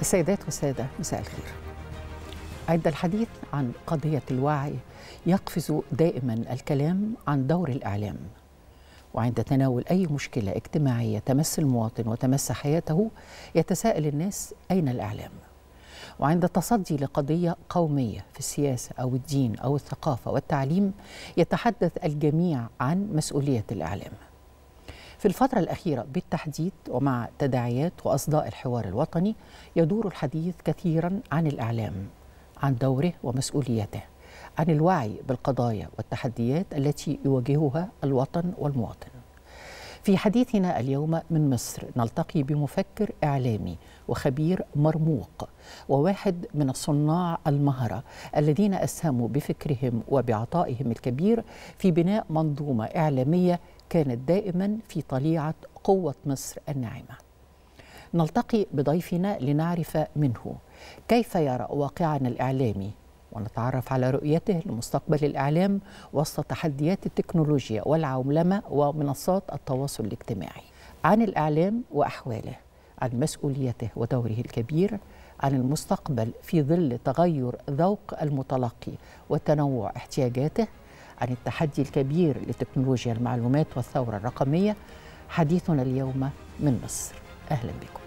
السيدات والسادة مساء الخير عند الحديث عن قضية الوعي يقفز دائما الكلام عن دور الإعلام وعند تناول أي مشكلة اجتماعية تمس المواطن وتمس حياته يتساءل الناس أين الإعلام وعند التصدي لقضية قومية في السياسة أو الدين أو الثقافة والتعليم يتحدث الجميع عن مسؤولية الإعلام في الفترة الأخيرة بالتحديد ومع تداعيات وأصداء الحوار الوطني يدور الحديث كثيرا عن الإعلام عن دوره ومسؤوليته عن الوعي بالقضايا والتحديات التي يواجهها الوطن والمواطن في حديثنا اليوم من مصر نلتقي بمفكر اعلامي وخبير مرموق وواحد من صناع المهره الذين اسهموا بفكرهم وبعطائهم الكبير في بناء منظومه اعلاميه كانت دائما في طليعه قوه مصر الناعمه. نلتقي بضيفنا لنعرف منه كيف يرى واقعنا الاعلامي ونتعرف على رؤيته لمستقبل الإعلام وسط تحديات التكنولوجيا والعولمة ومنصات التواصل الاجتماعي عن الإعلام وأحواله عن مسؤوليته ودوره الكبير عن المستقبل في ظل تغير ذوق المتلقي وتنوع احتياجاته عن التحدي الكبير لتكنولوجيا المعلومات والثورة الرقمية حديثنا اليوم من مصر أهلا بكم